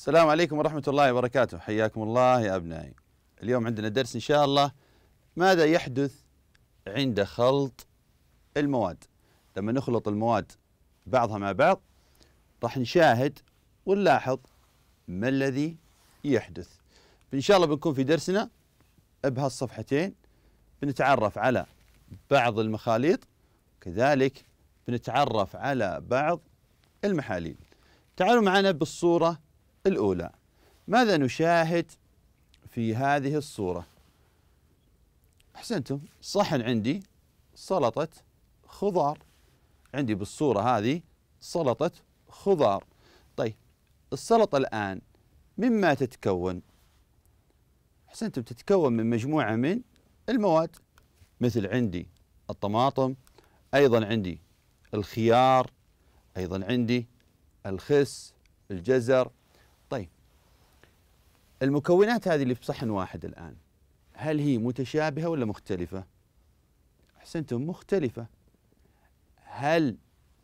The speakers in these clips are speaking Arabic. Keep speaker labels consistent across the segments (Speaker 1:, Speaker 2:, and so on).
Speaker 1: السلام عليكم ورحمة الله وبركاته حياكم الله يا أبنائي اليوم عندنا درس إن شاء الله ماذا يحدث عند خلط المواد لما نخلط المواد بعضها مع بعض راح نشاهد ونلاحظ ما الذي يحدث إن شاء الله بنكون في درسنا بهالصفحتين بنتعرف على بعض المخاليط كذلك بنتعرف على بعض المحاليل تعالوا معنا بالصورة الأولى ماذا نشاهد في هذه الصورة أحسنتم صحن عندي سلطة خضار عندي بالصورة هذه سلطة خضار طيب السلطة الآن مما تتكون أحسنتم تتكون من مجموعة من المواد مثل عندي الطماطم أيضا عندي الخيار أيضا عندي الخس الجزر المكونات هذه اللي في صحن واحد الآن هل هي متشابهة ولا مختلفة؟ أحسنتم مختلفة هل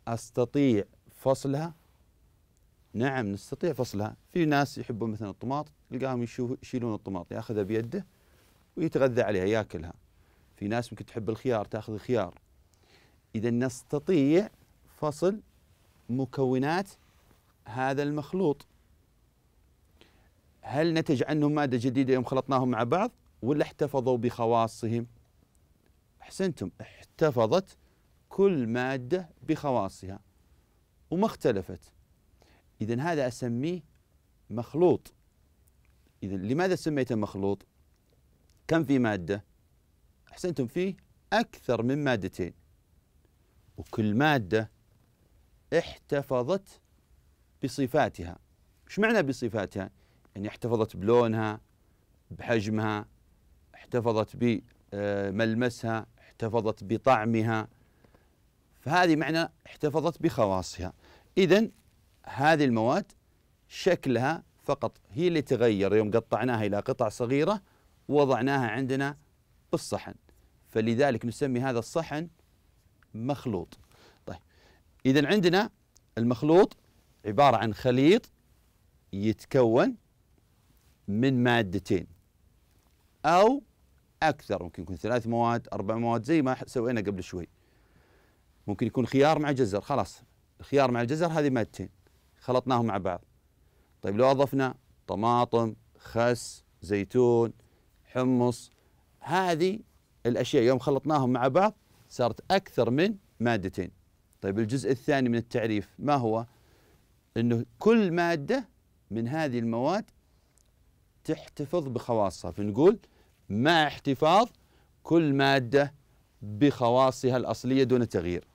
Speaker 1: أستطيع فصلها؟ نعم نستطيع فصلها في ناس يحبون مثلا الطماط تلقاهم يشيلون الطماط ياخذها بيده ويتغذى عليها ياكلها في ناس ممكن تحب الخيار تاخذ الخيار اذا نستطيع فصل مكونات هذا المخلوط هل نتج عنهم مادة جديدة يوم خلطناهم مع بعض ولا احتفظوا بخواصهم أحسنتم احتفظت كل مادة بخواصها وما اختلفت إذا هذا أسميه مخلوط إذا لماذا سميته مخلوط كم في مادة أحسنتم فيه أكثر من مادتين وكل مادة احتفظت بصفاتها ايش معنى بصفاتها يعني احتفظت بلونها بحجمها احتفظت بملمسها احتفظت بطعمها فهذه معنى احتفظت بخواصها إذا هذه المواد شكلها فقط هي اللي تغير يوم قطعناها إلى قطع صغيرة وضعناها عندنا بالصحن فلذلك نسمي هذا الصحن مخلوط طيب إذا عندنا المخلوط عبارة عن خليط يتكون من مادتين أو أكثر ممكن يكون ثلاث مواد أربع مواد زي ما سوينا قبل شوي ممكن يكون خيار مع جزر خلاص الخيار مع الجزر هذه مادتين خلطناهم مع بعض طيب لو أضفنا طماطم خس زيتون حمص هذه الأشياء يوم خلطناهم مع بعض صارت أكثر من مادتين طيب الجزء الثاني من التعريف ما هو؟ أنه كل مادة من هذه المواد تحتفظ بخواصها فنقول مع احتفاظ كل مادة بخواصها الأصلية دون تغيير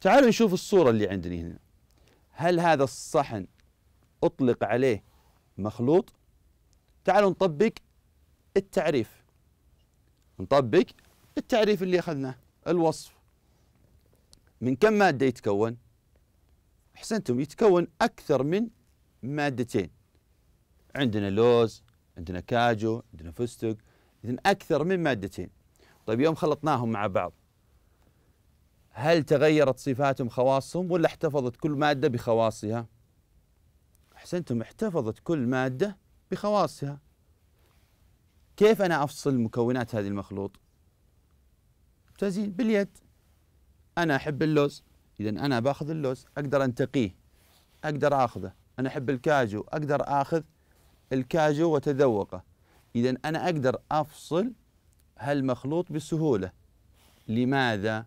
Speaker 1: تعالوا نشوف الصورة اللي عندنا هنا هل هذا الصحن أطلق عليه مخلوط تعالوا نطبق التعريف نطبق التعريف اللي أخذناه الوصف من كم مادة يتكون أحسنتم يتكون أكثر من مادتين عندنا لوز عندنا كاجو عندنا فستق إذن أكثر من مادتين طيب يوم خلطناهم مع بعض هل تغيرت صفاتهم خواصهم ولا احتفظت كل مادة بخواصها أحسنتم احتفظت كل مادة بخواصها كيف أنا أفصل مكونات هذه المخلوط تزيين باليد أنا أحب اللوز إذا أنا بأخذ اللوز أقدر أنتقيه أقدر أخذه أنا أحب الكاجو أقدر أخذ الكاجو وتذوقه إذا أنا أقدر أفصل هالمخلوط بسهولة لماذا؟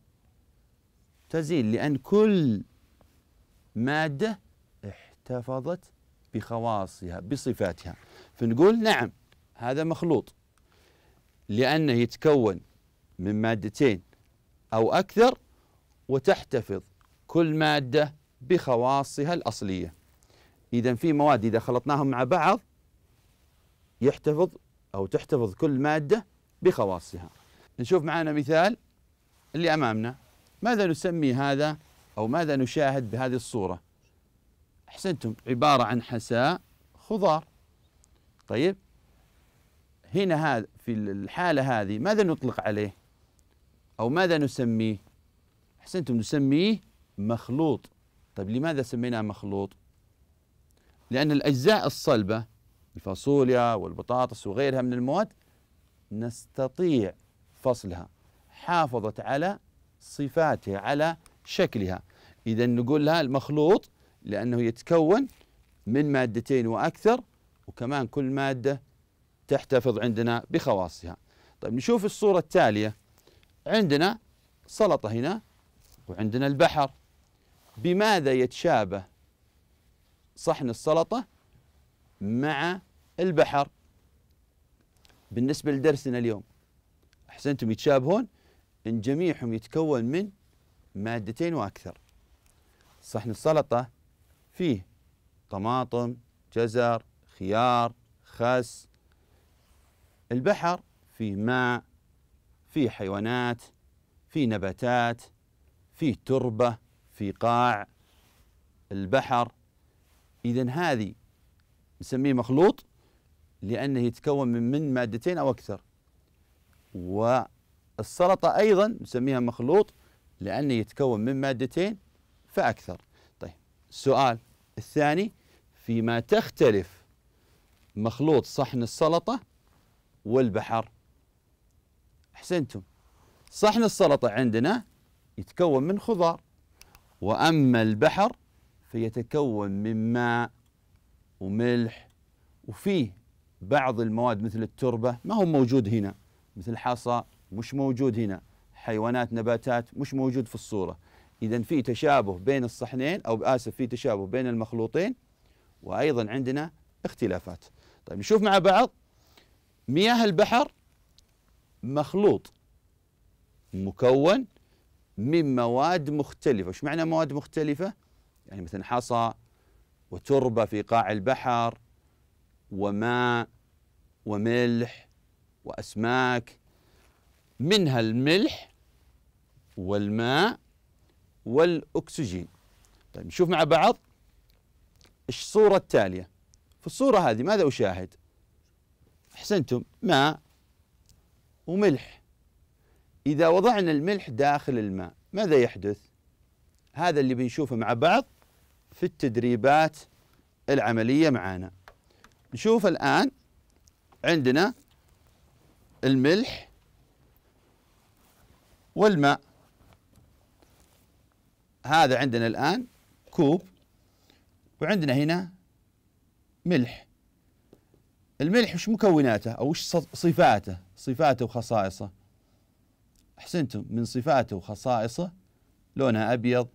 Speaker 1: تزيل لأن كل مادة احتفظت بخواصها بصفاتها فنقول نعم هذا مخلوط لأنه يتكون من مادتين أو أكثر وتحتفظ كل مادة بخواصها الأصلية إذا في مواد إذا خلطناهم مع بعض يحتفظ أو تحتفظ كل مادة بخواصها نشوف معنا مثال اللي أمامنا ماذا نسمي هذا أو ماذا نشاهد بهذه الصورة أحسنتم عبارة عن حساء خضار طيب هنا هذا في الحالة هذه ماذا نطلق عليه أو ماذا نسميه أحسنتم نسميه مخلوط طيب لماذا سميناه مخلوط لأن الأجزاء الصلبة الفاصوليا والبطاطس وغيرها من المواد نستطيع فصلها حافظت على صفاتها على شكلها إذا نقول لها المخلوط لأنه يتكون من مادتين وأكثر وكمان كل مادة تحتفظ عندنا بخواصها طيب نشوف الصورة التالية عندنا سلطة هنا وعندنا البحر بماذا يتشابه صحن السلطة مع البحر بالنسبة لدرسنا اليوم أحسنتم يتشابهون إن جميعهم يتكون من مادتين وأكثر صحن السلطة فيه طماطم جزر خيار خس البحر فيه ماء فيه حيوانات فيه نباتات فيه تربة فيه قاع البحر إذا هذه نسميه مخلوط لأنه يتكون من من مادتين أو أكثر والسلطة أيضا نسميها مخلوط لأنه يتكون من مادتين فأكثر طيب السؤال الثاني فيما تختلف مخلوط صحن السلطة والبحر أحسنتم صحن السلطة عندنا يتكون من خضار وأما البحر فيتكون من ماء وملح وفيه بعض المواد مثل التربة ما هو موجود هنا مثل حصى مش موجود هنا حيوانات نباتات مش موجود في الصورة إذا في تشابه بين الصحنين أو آسف في تشابه بين المخلوطين وأيضا عندنا اختلافات طيب نشوف مع بعض مياه البحر مخلوط مكون من مواد مختلفة وش معنى مواد مختلفة؟ يعني مثلا حصى وتربة في قاع البحر وماء وملح وأسماك منها الملح والماء والأكسجين طيب نشوف مع بعض الصورة التالية في الصورة هذه ماذا أشاهد أحسنتم ماء وملح إذا وضعنا الملح داخل الماء ماذا يحدث هذا اللي بنشوفه مع بعض في التدريبات العملية معانا نشوف الآن عندنا الملح والماء هذا عندنا الآن كوب وعندنا هنا ملح الملح وش مكوناته أو وش صفاته صفاته وخصائصه أحسنتم من صفاته وخصائصه لونها أبيض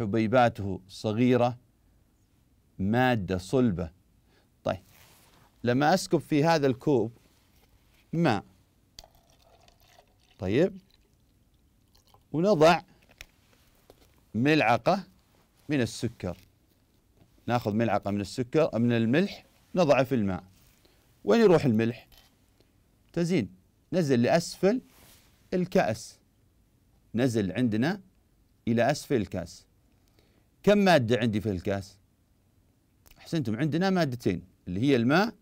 Speaker 1: حبيباته صغيرة مادة صلبة طيب لما أسكب في هذا الكوب ماء طيب ونضع ملعقة من السكر ناخذ ملعقة من السكر من الملح نضعه في الماء وين يروح الملح؟ تزين نزل لأسفل الكأس نزل عندنا إلى أسفل الكأس كم مادة عندي في الكاس؟ أحسنتم عندنا مادتين اللي هي الماء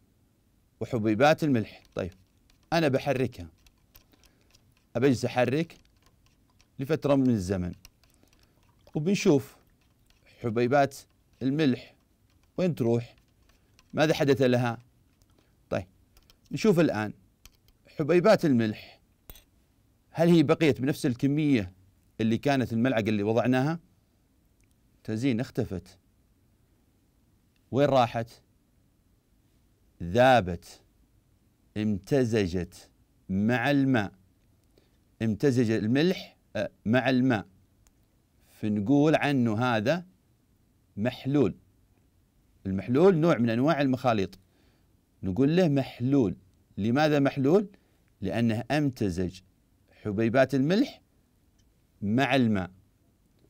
Speaker 1: وحبيبات الملح طيب أنا بحركها أبجز أحرك لفترة من الزمن وبنشوف حبيبات الملح وين تروح؟ ماذا حدث لها؟ طيب نشوف الآن حبيبات الملح هل هي بقيت بنفس الكمية اللي كانت الملعقة اللي وضعناها؟ تزين اختفت وين راحت ذابت امتزجت مع الماء امتزج الملح أه، مع الماء فنقول عنه هذا محلول المحلول نوع من انواع المخاليط نقول له محلول لماذا محلول لانه امتزج حبيبات الملح مع الماء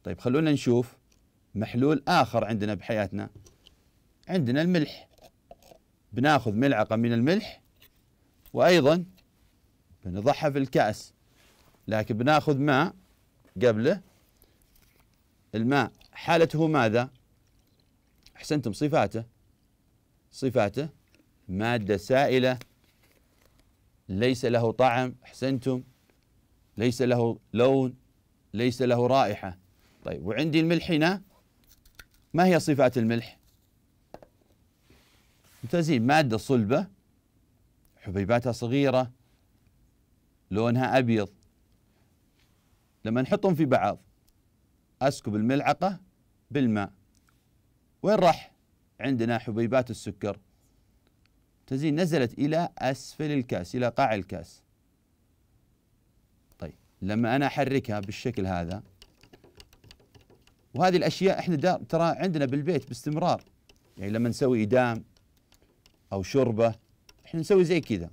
Speaker 1: طيب خلونا نشوف محلول آخر عندنا بحياتنا عندنا الملح بناخذ ملعقة من الملح وأيضا بنضعها في الكأس لكن بناخذ ماء قبله الماء حالته ماذا؟ أحسنتم صفاته صفاته مادة سائلة ليس له طعم أحسنتم ليس له لون ليس له رائحة طيب وعندي الملح هنا ما هي صفات الملح ممتازين مادة صلبة حبيباتها صغيرة لونها أبيض لما نحطهم في بعض أسكب الملعقة بالماء وين راح عندنا حبيبات السكر تزين نزلت إلى أسفل الكاس إلى قاع الكاس طيب لما أنا أحركها بالشكل هذا وهذه الاشياء احنا ترى عندنا بالبيت باستمرار يعني لما نسوي ادام او شوربه احنا نسوي زي كذا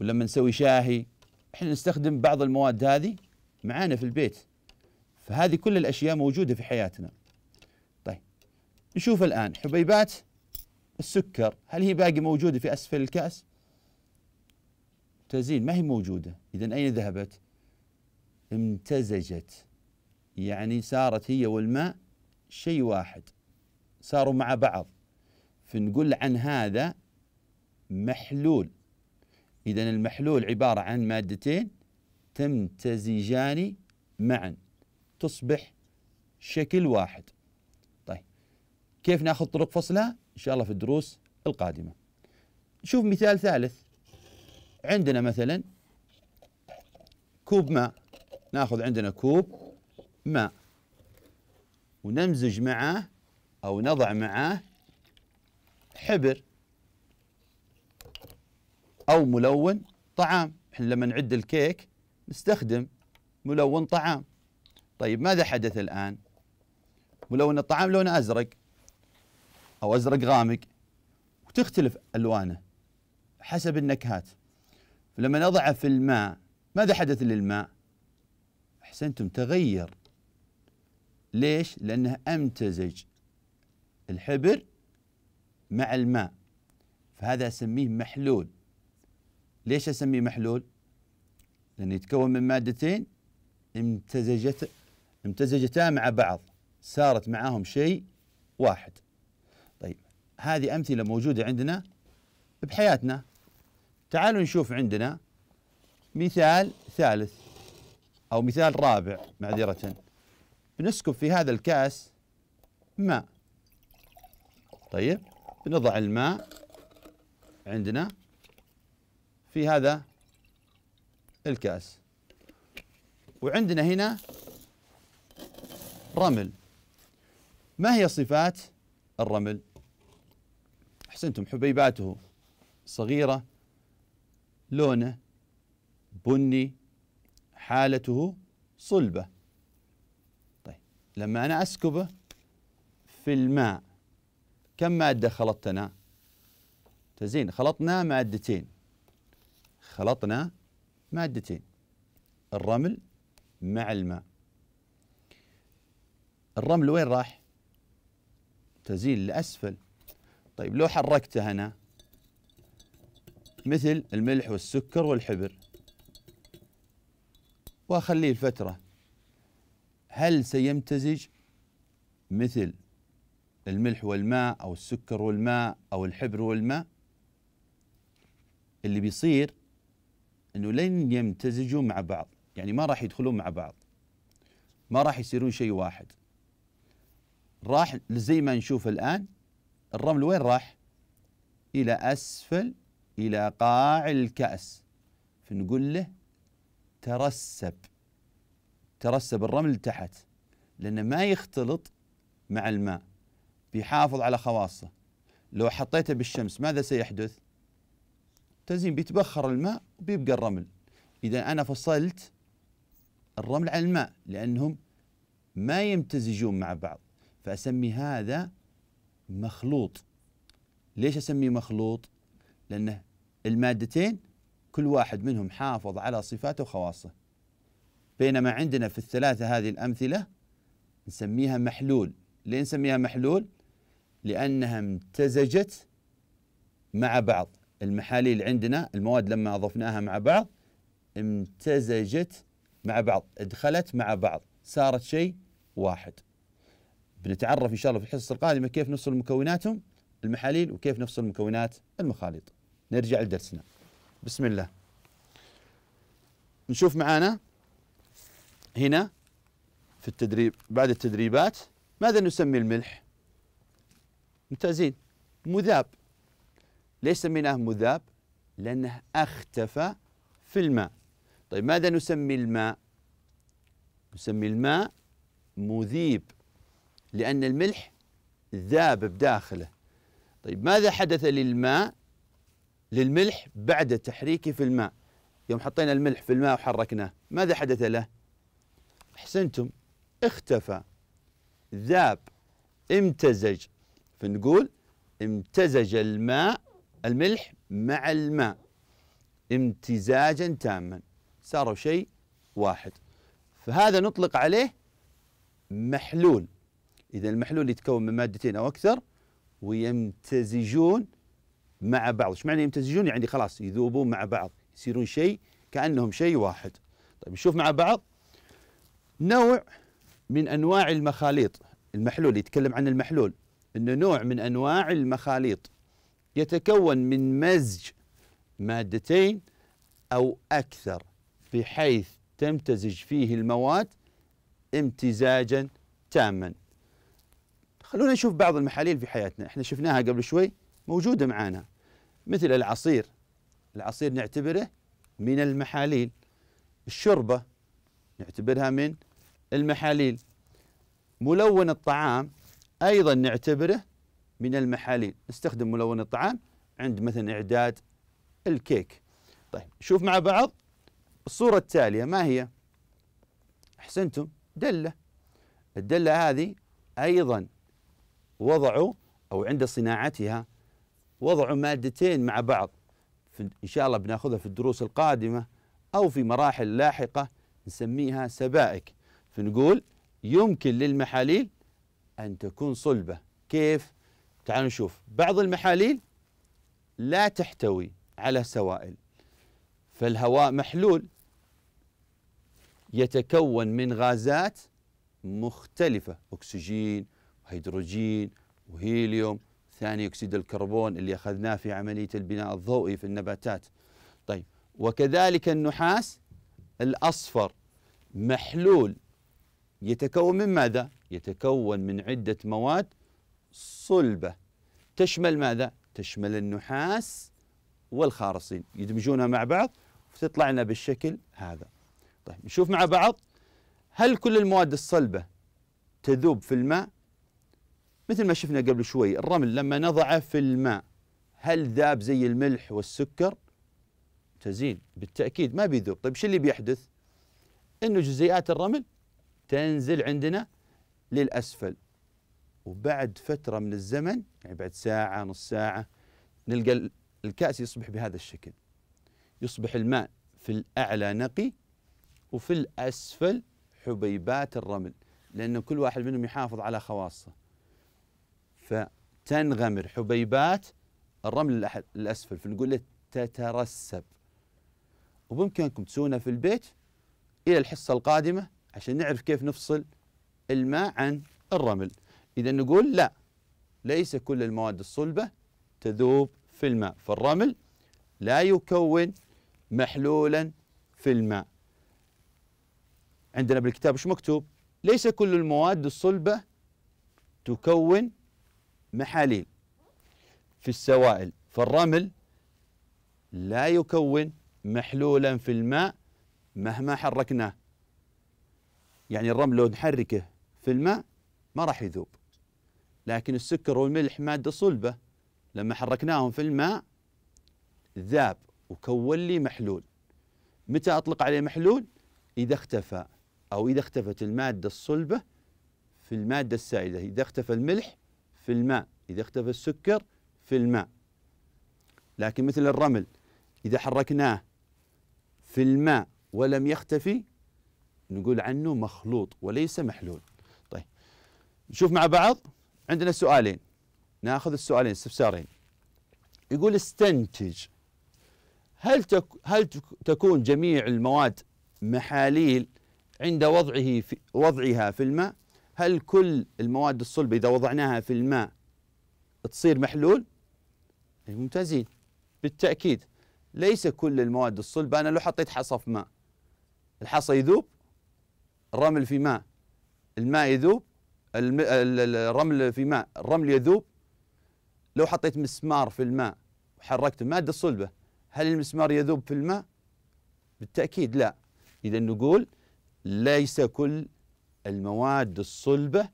Speaker 1: ولما نسوي شاهي احنا نستخدم بعض المواد هذه معانا في البيت فهذه كل الاشياء موجوده في حياتنا طيب نشوف الان حبيبات السكر هل هي باقي موجوده في اسفل الكاس تزين ما هي موجوده اذا اين ذهبت امتزجت يعني صارت هي والماء شيء واحد صاروا مع بعض فنقول عن هذا محلول إذا المحلول عبارة عن مادتين تمتزجان معا تصبح شكل واحد طيب كيف ناخذ طرق فصلها إن شاء الله في الدروس القادمة نشوف مثال ثالث عندنا مثلا كوب ماء ناخذ عندنا كوب ماء ونمزج معه أو نضع معه حبر أو ملون طعام احنا لما نعد الكيك نستخدم ملون طعام طيب ماذا حدث الآن ملون الطعام لونه أزرق أو أزرق غامق وتختلف ألوانه حسب النكهات فلما نضعه في الماء ماذا حدث للماء أحسنتم تغير ليش؟ لأنه أمتزج الحبر مع الماء فهذا أسميه محلول ليش أسميه محلول؟ لأنه يتكون من مادتين امتزجت امتزجتا مع بعض صارت معاهم شيء واحد طيب هذه أمثلة موجودة عندنا بحياتنا تعالوا نشوف عندنا مثال ثالث أو مثال رابع معذرة بنسكب في هذا الكاس ماء طيب بنضع الماء عندنا في هذا الكاس وعندنا هنا رمل ما هي صفات الرمل احسنتم حبيباته صغيره لونه بني حالته صلبه لما أنا أسكبه في الماء كم مادة خلطت انا؟ تزين خلطنا مادتين خلطنا مادتين الرمل مع الماء الرمل وين راح؟ تزيل لأسفل طيب لو حركته أنا مثل الملح والسكر والحبر وأخليه لفترة هل سيمتزج مثل الملح والماء او السكر والماء او الحبر والماء اللي بيصير انه لن يمتزجوا مع بعض يعني ما راح يدخلون مع بعض ما راح يصيرون شيء واحد راح زي ما نشوف الان الرمل وين راح الى اسفل الى قاع الكاس فنقول له ترسب ترسب الرمل تحت لأنه ما يختلط مع الماء بيحافظ على خواصه لو حطيته بالشمس ماذا سيحدث؟ تزين بيتبخر الماء وبيبقى الرمل إذا أنا فصلت الرمل عن الماء لأنهم ما يمتزجون مع بعض فأسمي هذا مخلوط ليش أسميه مخلوط؟ لأنه المادتين كل واحد منهم حافظ على صفاته وخواصه بينما عندنا في الثلاثة هذه الأمثلة نسميها محلول ليه نسميها محلول لأنها امتزجت مع بعض المحاليل عندنا المواد لما أضفناها مع بعض امتزجت مع بعض ادخلت مع بعض صارت شيء واحد بنتعرف إن شاء الله في الحصة القادمة كيف نفصل مكوناتهم المحاليل وكيف نفصل مكونات المخاليط نرجع لدرسنا بسم الله نشوف معانا هنا في التدريب بعد التدريبات ماذا نسمي الملح؟ ممتازين مذاب ليش سميناه مذاب؟ لأنه اختفى في الماء طيب ماذا نسمي الماء؟ نسمي الماء مذيب لأن الملح ذاب بداخله طيب ماذا حدث للماء للملح بعد تحريكه في الماء يوم حطينا الملح في الماء وحركناه ماذا حدث له احسنتم اختفى ذاب امتزج فنقول امتزج الماء الملح مع الماء امتزاجا تاما صاروا شيء واحد فهذا نطلق عليه محلول إذا المحلول يتكون من مادتين أو أكثر ويمتزجون مع بعض ايش معنى يمتزجون يعني خلاص يذوبون مع بعض يصيرون شيء كأنهم شيء واحد طيب نشوف مع بعض نوع من انواع المخاليط المحلول يتكلم عن المحلول انه نوع من انواع المخاليط يتكون من مزج مادتين او اكثر بحيث تمتزج فيه المواد امتزاجا تاما خلونا نشوف بعض المحاليل في حياتنا احنا شفناها قبل شوي موجودة معانا مثل العصير العصير نعتبره من المحاليل الشوربة نعتبرها من المحاليل ملون الطعام أيضا نعتبره من المحاليل نستخدم ملون الطعام عند مثلا إعداد الكيك طيب شوف مع بعض الصورة التالية ما هي أحسنتم دلة الدلة هذه أيضا وضعوا أو عند صناعتها وضعوا مادتين مع بعض إن شاء الله بناخذها في الدروس القادمة أو في مراحل لاحقة نسميها سبائك فنقول يمكن للمحاليل أن تكون صلبة كيف؟ تعالوا نشوف بعض المحاليل لا تحتوي على سوائل فالهواء محلول يتكون من غازات مختلفة أكسجين وهيدروجين وهيليوم ثاني أكسيد الكربون اللي أخذناه في عملية البناء الضوئي في النباتات طيب وكذلك النحاس الأصفر محلول يتكون من ماذا؟ يتكون من عدة مواد صلبة تشمل ماذا؟ تشمل النحاس والخارصين يدمجونها مع بعض فتطلع لنا بالشكل هذا طيب نشوف مع بعض هل كل المواد الصلبة تذوب في الماء؟ مثل ما شفنا قبل شوي الرمل لما نضعه في الماء هل ذاب زي الملح والسكر؟ تزين بالتأكيد ما بيذوب طيب شو اللي بيحدث؟ انه جزيئات الرمل تنزل عندنا للأسفل وبعد فترة من الزمن يعني بعد ساعة نص ساعة نلقى الكأس يصبح بهذا الشكل يصبح الماء في الأعلى نقي وفي الأسفل حبيبات الرمل لأن كل واحد منهم يحافظ على خواصه فتنغمر حبيبات الرمل الأسفل فنقول له تترسب وبإمكانكم تسوونه في البيت إلى الحصة القادمة عشان نعرف كيف نفصل الماء عن الرمل إذا نقول لا ليس كل المواد الصلبة تذوب في الماء فالرمل لا يكون محلولا في الماء عندنا بالكتاب ايش مكتوب ليس كل المواد الصلبة تكون محاليل في السوائل فالرمل لا يكون محلولا في الماء مهما حركناه يعني الرمل لو نحركه في الماء ما راح يذوب لكن السكر والملح مادة صلبة لما حركناهم في الماء ذاب وكون لي محلول متى أطلق عليه محلول؟ إذا اختفى أو إذا اختفت المادة الصلبة في المادة السائلة إذا اختفى الملح في الماء إذا اختفى السكر في الماء لكن مثل الرمل إذا حركناه في الماء ولم يختفي نقول عنه مخلوط وليس محلول طيب نشوف مع بعض عندنا سؤالين ناخذ السؤالين استفسارين يقول استنتج هل تك هل تكون جميع المواد محاليل عند وضعه في وضعها في الماء هل كل المواد الصلبة إذا وضعناها في الماء تصير محلول إيه، ممتازين بالتأكيد ليس كل المواد الصلبة أنا لو حطيت حصى في ماء الحصى يذوب الرمل في ماء الماء يذوب الرمل في ماء الرمل يذوب لو حطيت مسمار في الماء وحركته مادة صلبة هل المسمار يذوب في الماء؟ بالتأكيد لا إذا نقول ليس كل المواد الصلبة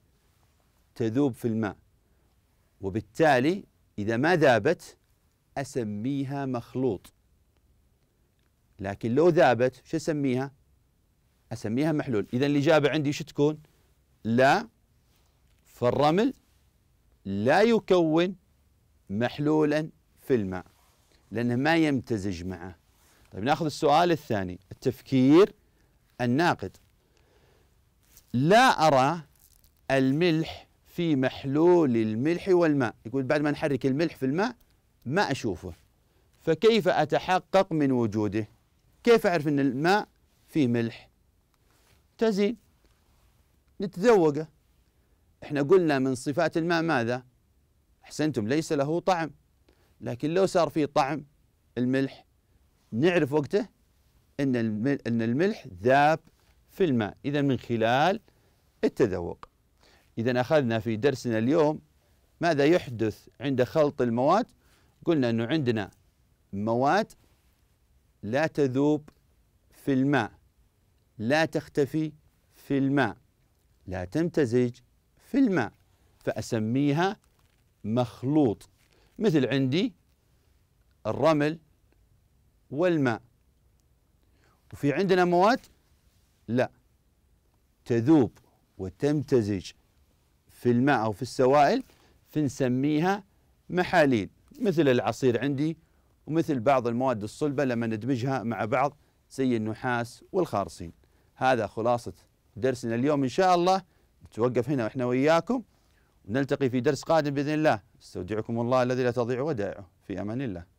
Speaker 1: تذوب في الماء وبالتالي إذا ما ذابت أسميها مخلوط لكن لو ذابت شو أسميها؟ اسميها محلول اذا الاجابه عندي شو تكون لا فالرمل لا يكون محلولا في الماء لانه ما يمتزج معه طيب ناخذ السؤال الثاني التفكير الناقد لا ارى الملح في محلول الملح والماء يقول بعد ما نحرك الملح في الماء ما أشوفه فكيف أتحقق من وجوده كيف أعرف أن الماء فيه ملح تزين نتذوقه احنا قلنا من صفات الماء ماذا احسنتم ليس له طعم لكن لو صار فيه طعم الملح نعرف وقته ان ان الملح ذاب في الماء اذا من خلال التذوق اذا اخذنا في درسنا اليوم ماذا يحدث عند خلط المواد قلنا انه عندنا مواد لا تذوب في الماء لا تختفي في الماء لا تمتزج في الماء فأسميها مخلوط مثل عندي الرمل والماء وفي عندنا مواد لا تذوب وتمتزج في الماء أو في السوائل فنسميها محاليل مثل العصير عندي ومثل بعض المواد الصلبة لما ندمجها مع بعض زي النحاس والخارصين هذا خلاصة درسنا اليوم إن شاء الله نتوقف هنا وإحنا وإياكم ونلتقي في درس قادم بإذن الله استودعكم الله الذي لا تضيع ودائعه في أمان الله